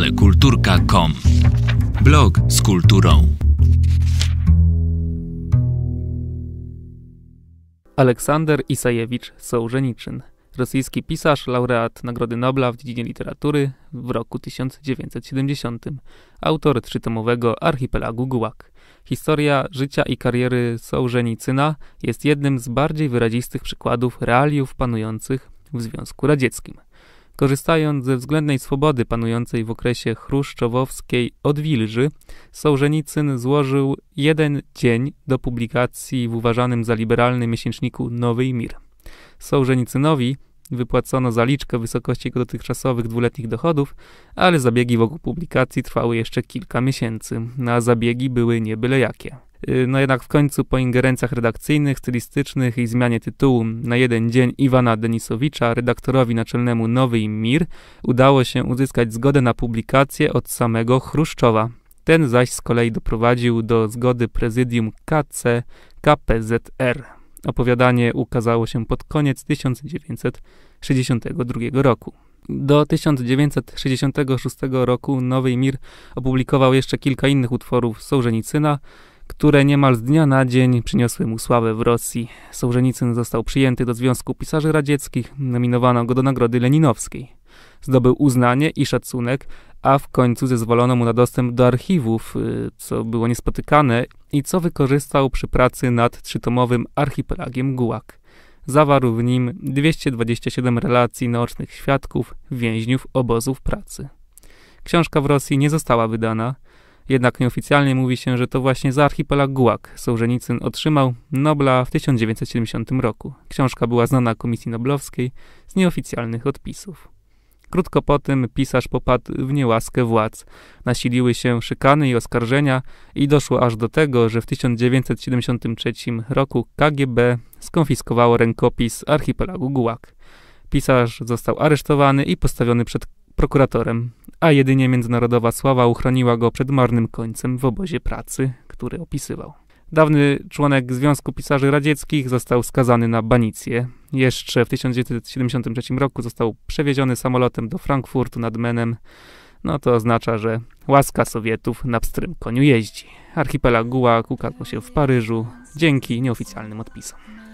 alekulturka.com Blog z kulturą. Aleksander Isajewicz Sołżeniczyn, rosyjski pisarz, laureat Nagrody Nobla w dziedzinie literatury w roku 1970, autor trzytomowego Archipelagu Gułak. Historia życia i kariery Sołżenicyna jest jednym z bardziej wyrazistych przykładów realiów panujących w Związku Radzieckim. Korzystając ze względnej swobody panującej w okresie chruszczowowskiej odwilży, Sołżenicyn złożył jeden dzień do publikacji w uważanym za liberalny miesięczniku Nowy Mir. Sołżenicynowi wypłacono zaliczkę w wysokości jego dotychczasowych dwuletnich dochodów, ale zabiegi wokół publikacji trwały jeszcze kilka miesięcy, a zabiegi były niebyle jakie. Y, no jednak w końcu po ingerencjach redakcyjnych, stylistycznych i zmianie tytułu na jeden dzień Iwana Denisowicza, redaktorowi naczelnemu Nowy Mir, udało się uzyskać zgodę na publikację od samego Chruszczowa. Ten zaś z kolei doprowadził do zgody prezydium KC KPZR. Opowiadanie ukazało się pod koniec 1962 roku. Do 1966 roku Nowy Mir opublikował jeszcze kilka innych utworów Sołżenicyna, które niemal z dnia na dzień przyniosły mu sławę w Rosji. Sołżenicyn został przyjęty do Związku Pisarzy Radzieckich, nominowano go do Nagrody Leninowskiej. Zdobył uznanie i szacunek, a w końcu zezwolono mu na dostęp do archiwów, y, co było niespotykane i co wykorzystał przy pracy nad trzytomowym archipelagiem Gułak. Zawarł w nim 227 relacji naocznych świadków, więźniów obozów pracy. Książka w Rosji nie została wydana – jednak nieoficjalnie mówi się, że to właśnie za archipelag Gułak Sołżenicyn otrzymał Nobla w 1970 roku. Książka była znana Komisji Noblowskiej z nieoficjalnych odpisów. Krótko po tym pisarz popadł w niełaskę władz. Nasiliły się szykany i oskarżenia i doszło aż do tego, że w 1973 roku KGB skonfiskowało rękopis archipelagu Gułak. Pisarz został aresztowany i postawiony przed prokuratorem, a jedynie międzynarodowa sława uchroniła go przed marnym końcem w obozie pracy, który opisywał. Dawny członek Związku Pisarzy Radzieckich został skazany na banicję. Jeszcze w 1973 roku został przewieziony samolotem do Frankfurtu nad Menem. No to oznacza, że łaska Sowietów na pstrym koniu jeździ. Archipelag Gułag ukazał się w Paryżu dzięki nieoficjalnym odpisom.